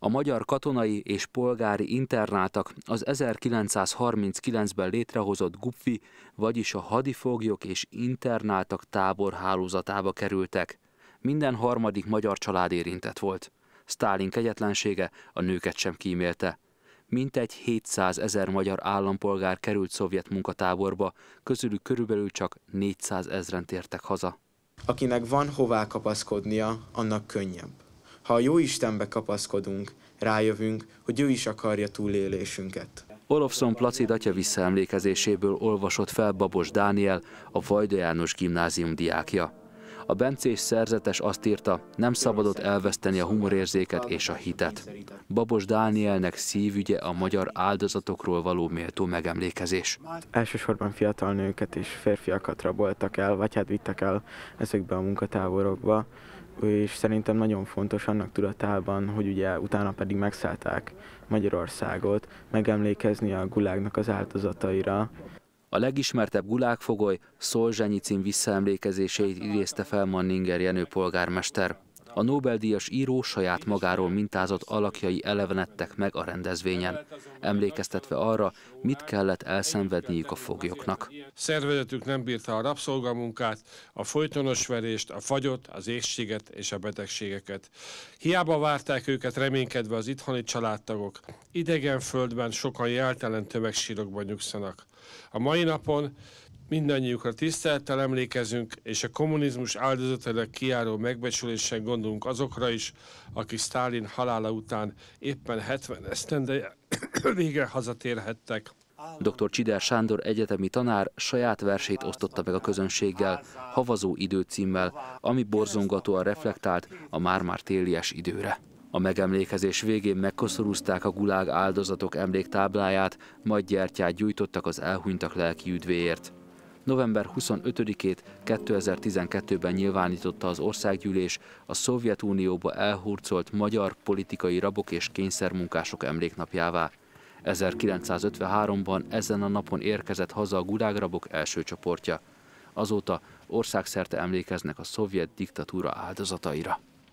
A magyar katonai és polgári internátak az 1939-ben létrehozott GUPFI, vagyis a hadifoglyok és internáltak tábor hálózatába kerültek. Minden harmadik magyar család érintett volt. Sztálin kegyetlensége a nőket sem kímélte. Mintegy 700 ezer magyar állampolgár került szovjet munkatáborba, közülük körülbelül csak 400 ezeren tértek haza. Akinek van hová kapaszkodnia, annak könnyebb. Ha a jó Istenbe kapaszkodunk, rájövünk, hogy ő is akarja túlélésünket. Olofson Placid atya visszaemlékezéséből olvasott fel Babos Dániel, a Vajda János gimnázium diákja. A bencés szerzetes azt írta, nem szabadott elveszteni a humorérzéket és a hitet. Babos Dánielnek szívügye a magyar áldozatokról való méltó megemlékezés. Elsősorban fiatal nőket és férfiakat raboltak el, vagy hát vittek el ezekbe a munkatáborokba, és szerintem nagyon fontos annak tudatában, hogy ugye utána pedig megszállták Magyarországot, megemlékezni a gulágnak az áldozataira. A legismertebb gulágfogoly cím visszaemlékezéseit idézte fel Manninger Jenő polgármester. A Nobel-díjas író saját magáról mintázott alakjai elevenedtek meg a rendezvényen, emlékeztetve arra, mit kellett elszenvedniük a foglyoknak. Szervezetük nem bírta a rabszolgamunkát, a folytonos verést, a fagyot, az éhséget és a betegségeket. Hiába várták őket reménykedve az itthoni családtagok. Idegen földben sokan jeltelen tömegsírokban nyugszanak. A mai napon Mindannyiukra tisztelettel emlékezünk, és a kommunizmus áldozatának kiáró megbecsülésen gondolunk azokra is, akik Sztálin halála után éppen 70 esztendeje végre hazatérhettek. Dr. Csider Sándor egyetemi tanár saját versét osztotta meg a közönséggel, Havazó idő címmel, ami borzongatóan reflektált a már-már télies időre. A megemlékezés végén megkoszorúzták a gulág áldozatok emléktábláját, majd gyertyát gyújtottak az elhunytak lelki üdvéért november 25-ét 2012-ben nyilvánította az országgyűlés a Szovjetunióba elhurcolt magyar politikai rabok és kényszermunkások emléknapjává. 1953-ban ezen a napon érkezett haza a gulágrabok első csoportja. Azóta országszerte emlékeznek a szovjet diktatúra áldozataira.